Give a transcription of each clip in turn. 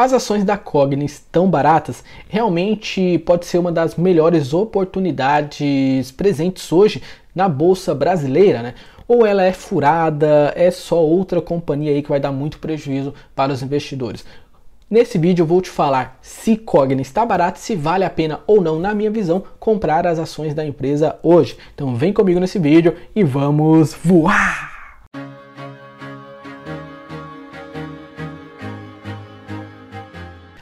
As ações da Cognis tão baratas realmente pode ser uma das melhores oportunidades presentes hoje na bolsa brasileira, né? Ou ela é furada, é só outra companhia aí que vai dar muito prejuízo para os investidores. Nesse vídeo eu vou te falar se Cognis está barato, se vale a pena ou não, na minha visão, comprar as ações da empresa hoje. Então vem comigo nesse vídeo e vamos voar!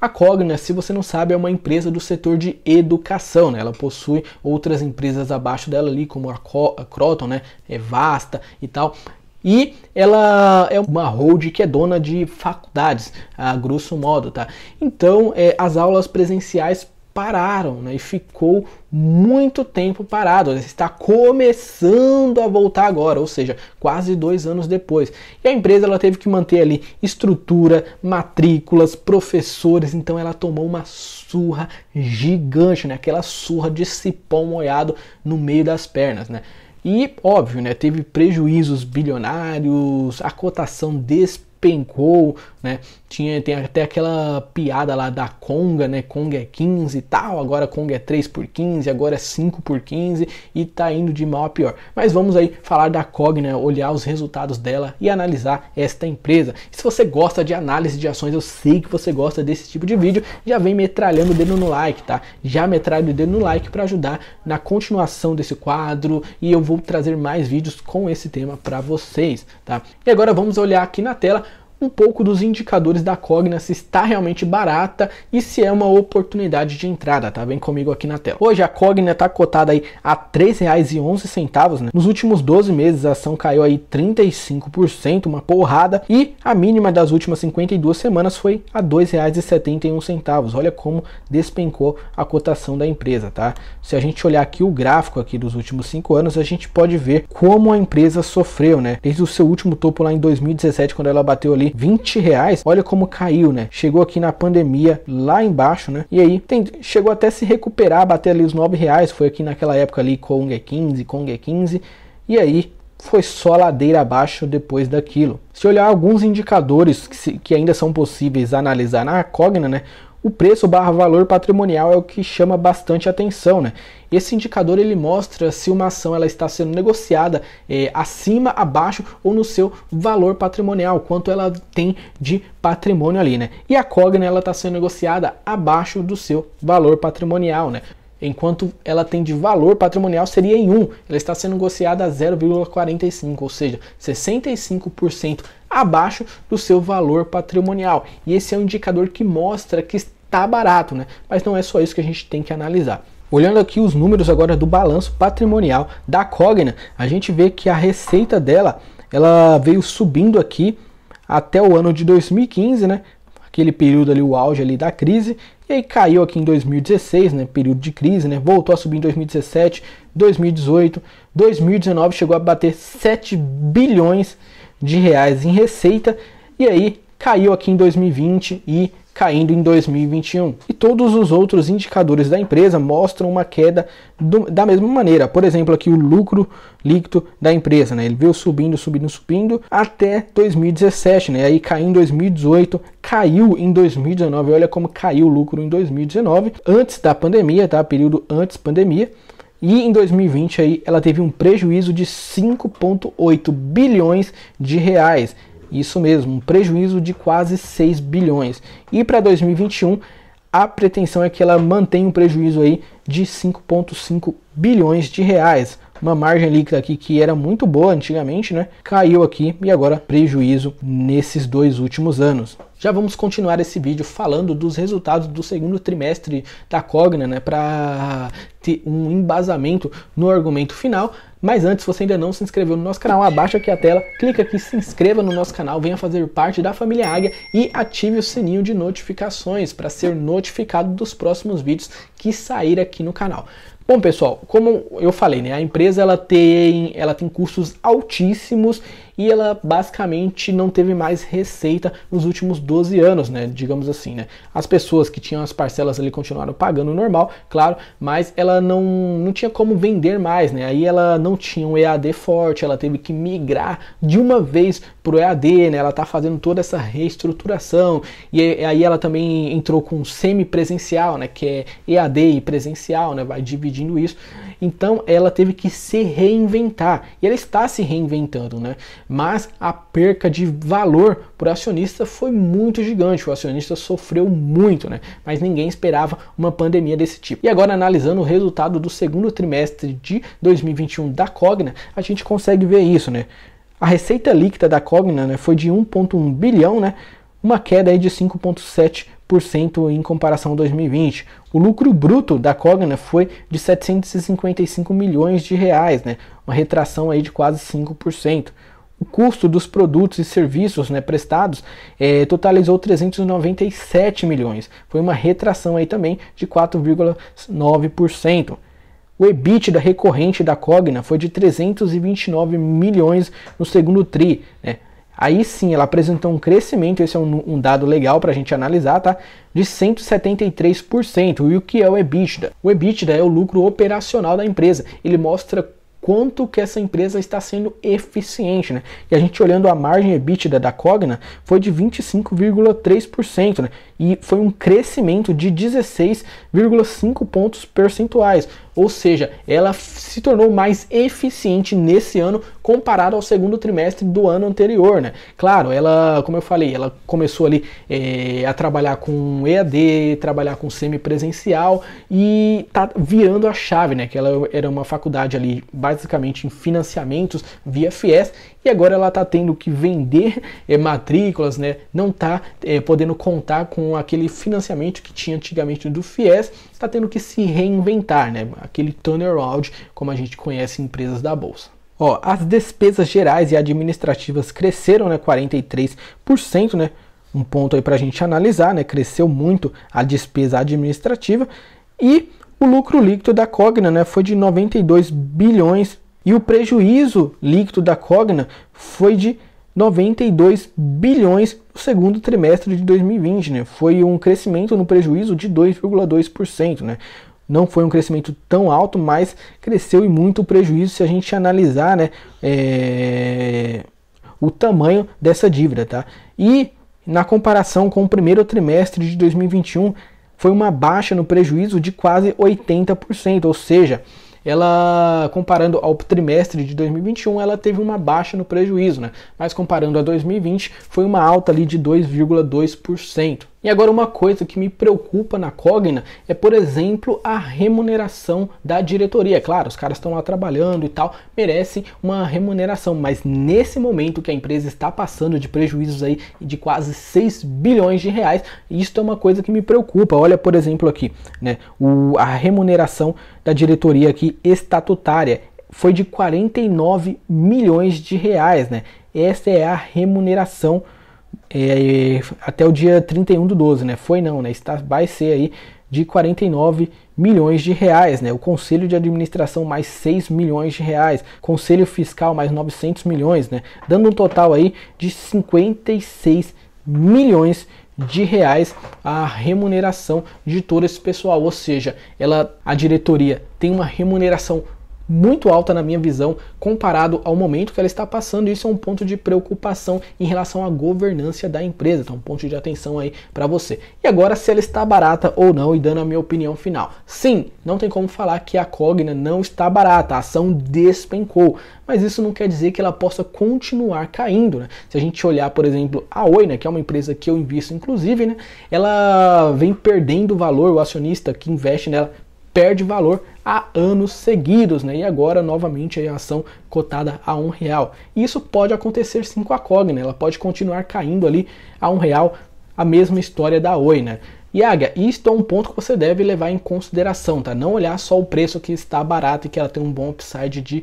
A Cogna, se você não sabe, é uma empresa do setor de educação. Né? Ela possui outras empresas abaixo dela ali, como a, Co a Croton, né? é Vasta e tal. E ela é uma hold que é dona de faculdades, a grosso modo, tá? Então, é, as aulas presenciais pararam né, e ficou muito tempo parado. Está começando a voltar agora, ou seja, quase dois anos depois. E a empresa ela teve que manter ali estrutura, matrículas, professores, então ela tomou uma surra gigante, né, aquela surra de cipó molhado no meio das pernas. Né? E, óbvio, né, teve prejuízos bilionários, a cotação despencou pencou, né? Tinha, tem até aquela piada lá da Conga, né? Conga é 15 e tal, agora Conga é 3 por 15, agora é 5 por 15 e tá indo de mal a pior. Mas vamos aí falar da Cog, né? Olhar os resultados dela e analisar esta empresa. E se você gosta de análise de ações, eu sei que você gosta desse tipo de vídeo, já vem metralhando o dedo no like, tá? Já metralha o dedo no like para ajudar na continuação desse quadro e eu vou trazer mais vídeos com esse tema para vocês, tá? E agora vamos olhar aqui na tela um pouco dos indicadores da Cogna se está realmente barata e se é uma oportunidade de entrada, tá? Vem comigo aqui na tela. Hoje a Cogna está cotada aí a R$ 3,11, né? Nos últimos 12 meses a ação caiu aí 35%, uma porrada, e a mínima das últimas 52 semanas foi a R$ 2,71. Olha como despencou a cotação da empresa, tá? Se a gente olhar aqui o gráfico aqui dos últimos 5 anos, a gente pode ver como a empresa sofreu, né? Desde o seu último topo lá em 2017, quando ela bateu ali 20 reais, olha como caiu, né? Chegou aqui na pandemia lá embaixo, né? E aí tem, chegou até se recuperar, bater ali os 9 reais, foi aqui naquela época ali Kong é 15, Kong é 15, e aí foi só ladeira abaixo depois daquilo. Se olhar alguns indicadores que, se, que ainda são possíveis analisar na Cogna, né? O preço barra valor patrimonial é o que chama bastante atenção, né? Esse indicador ele mostra se uma ação ela está sendo negociada é, acima, abaixo ou no seu valor patrimonial, quanto ela tem de patrimônio ali, né? E a Cogna ela está sendo negociada abaixo do seu valor patrimonial, né? enquanto ela tem de valor patrimonial seria em 1, ela está sendo negociada a 0,45, ou seja, 65% abaixo do seu valor patrimonial. E esse é um indicador que mostra que está barato, né? Mas não é só isso que a gente tem que analisar. Olhando aqui os números agora do balanço patrimonial da Cogna, a gente vê que a receita dela, ela veio subindo aqui até o ano de 2015, né? Aquele período ali, o auge ali da crise, e aí caiu aqui em 2016, né, período de crise, né, voltou a subir em 2017, 2018, 2019 chegou a bater 7 bilhões de reais em receita e aí caiu aqui em 2020 e caindo em 2021. E todos os outros indicadores da empresa mostram uma queda do, da mesma maneira. Por exemplo, aqui o lucro líquido da empresa, né? Ele veio subindo, subindo, subindo até 2017, né? Aí caiu em 2018, caiu em 2019. Olha como caiu o lucro em 2019, antes da pandemia, tá? Período antes pandemia. E em 2020 aí ela teve um prejuízo de 5.8 bilhões de reais. Isso mesmo, um prejuízo de quase 6 bilhões. E para 2021, a pretensão é que ela mantenha um prejuízo aí de 5.5 bilhões de reais uma margem líquida aqui que era muito boa antigamente, né? Caiu aqui e agora prejuízo nesses dois últimos anos. Já vamos continuar esse vídeo falando dos resultados do segundo trimestre da Cogna, né, para ter um embasamento no argumento final. Mas antes, se você ainda não se inscreveu no nosso canal, abaixa aqui a tela, clica aqui, se inscreva no nosso canal, venha fazer parte da família Águia e ative o sininho de notificações para ser notificado dos próximos vídeos que sair aqui no canal. Bom, pessoal, como eu falei, né, a empresa ela tem, ela tem custos altíssimos e ela basicamente não teve mais receita nos últimos 12 anos, né? Digamos assim, né? As pessoas que tinham as parcelas ali continuaram pagando normal, claro, mas ela não, não tinha como vender mais, né? Aí ela não tinha um EAD forte, ela teve que migrar de uma vez pro EAD, né? Ela tá fazendo toda essa reestruturação e aí ela também entrou com semi-presencial, né? Que é EAD e presencial, né? Vai dividindo isso. Então ela teve que se reinventar e ela está se reinventando, né? mas a perca de valor por acionista foi muito gigante. O acionista sofreu muito, né? Mas ninguém esperava uma pandemia desse tipo. E agora, analisando o resultado do segundo trimestre de 2021 da Cogna, a gente consegue ver isso, né? A receita líquida da Cogna né, foi de 1,1 bilhão, né? Uma queda aí de 5,7 em comparação a 2020. O lucro bruto da Cogna foi de 755 milhões de reais, né? Uma retração aí de quase 5%. O custo dos produtos e serviços né, prestados é, totalizou 397 milhões. Foi uma retração aí também de 4,9%. O EBITDA recorrente da Cogna foi de 329 milhões no segundo TRI. Né? Aí sim, ela apresentou um crescimento, esse é um, um dado legal para a gente analisar, tá? De 173%. E o que é o EBITDA? O EBITDA é o lucro operacional da empresa. Ele mostra quanto que essa empresa está sendo eficiente, né? E a gente olhando a margem EBITDA da Cogna foi de 25,3%, né? E foi um crescimento de 16,5 pontos percentuais, ou seja, ela se tornou mais eficiente nesse ano comparado ao segundo trimestre do ano anterior, né? Claro, ela, como eu falei, ela começou ali é, a trabalhar com EAD, trabalhar com semipresencial e tá virando a chave, né? Que ela era uma faculdade ali basicamente em financiamentos via FIES e agora ela está tendo que vender é, matrículas, né? Não está é, eh, podendo contar com aquele financiamento que tinha antigamente do FIES está tendo que se reinventar, né? Aquele turnaround como a gente conhece em empresas da bolsa. Ó, as despesas gerais e administrativas cresceram, né, 43%, né? Um ponto aí para a gente analisar, né? Cresceu muito a despesa administrativa e o lucro líquido da Cogna, né, foi de 92 bilhões e o prejuízo líquido da Cogna foi de 92 bilhões no segundo trimestre de 2020, né? Foi um crescimento no prejuízo de 2,2%, né? Não foi um crescimento tão alto, mas cresceu e muito o prejuízo se a gente analisar, né? É... O tamanho dessa dívida, tá? E na comparação com o primeiro trimestre de 2021, foi uma baixa no prejuízo de quase 80%, ou seja, ela comparando ao trimestre de 2021, ela teve uma baixa no prejuízo, né? Mas comparando a 2020, foi uma alta ali de 2,2%. E agora uma coisa que me preocupa na Cogna é, por exemplo, a remuneração da diretoria. É claro, os caras estão lá trabalhando e tal, merecem uma remuneração, mas nesse momento que a empresa está passando de prejuízos aí de quase 6 bilhões de reais, isso é uma coisa que me preocupa. Olha, por exemplo, aqui, né, o, a remuneração da diretoria aqui estatutária foi de 49 milhões de reais, né? Essa é a remuneração é, até o dia 31 do 12, né? Foi não, né? Está, vai ser aí de 49 milhões de reais, né? O conselho de administração mais 6 milhões de reais, conselho fiscal mais 900 milhões, né? Dando um total aí de 56 milhões de reais a remuneração de todo esse pessoal, ou seja, ela a diretoria tem uma remuneração muito alta na minha visão comparado ao momento que ela está passando. Isso é um ponto de preocupação em relação à governança da empresa. Então, um ponto de atenção aí para você. E agora, se ela está barata ou não, e dando a minha opinião final. Sim, não tem como falar que a Cogna não está barata, a ação despencou. Mas isso não quer dizer que ela possa continuar caindo. Né? Se a gente olhar, por exemplo, a Oi, né, que é uma empresa que eu invisto, inclusive, né, ela vem perdendo valor, o acionista que investe nela perde valor há anos seguidos, né? E agora novamente a ação cotada a um real. E isso pode acontecer sim com a Cogna, né? ela pode continuar caindo ali a um real, a mesma história da Oi, né? E Águia, isto é um ponto que você deve levar em consideração, tá? Não olhar só o preço que está barato e que ela tem um bom upside de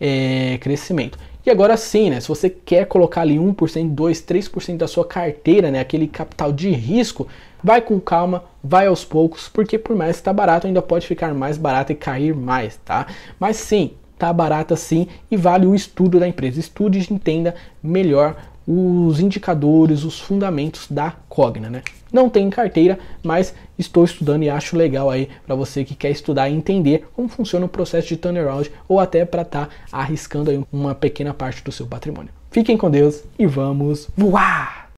é, crescimento. E agora sim, né? Se você quer colocar ali 1%, 2%, 3% da sua carteira, né? Aquele capital de risco, vai com calma, vai aos poucos, porque por mais que está barato, ainda pode ficar mais barato e cair mais, tá? Mas sim, tá barato sim e vale o estudo da empresa. Estude e entenda melhor os indicadores, os fundamentos da Cogna, né? Não tem carteira, mas estou estudando e acho legal aí para você que quer estudar e entender como funciona o processo de turnaround ou até para estar tá arriscando aí uma pequena parte do seu patrimônio. Fiquem com Deus e vamos voar!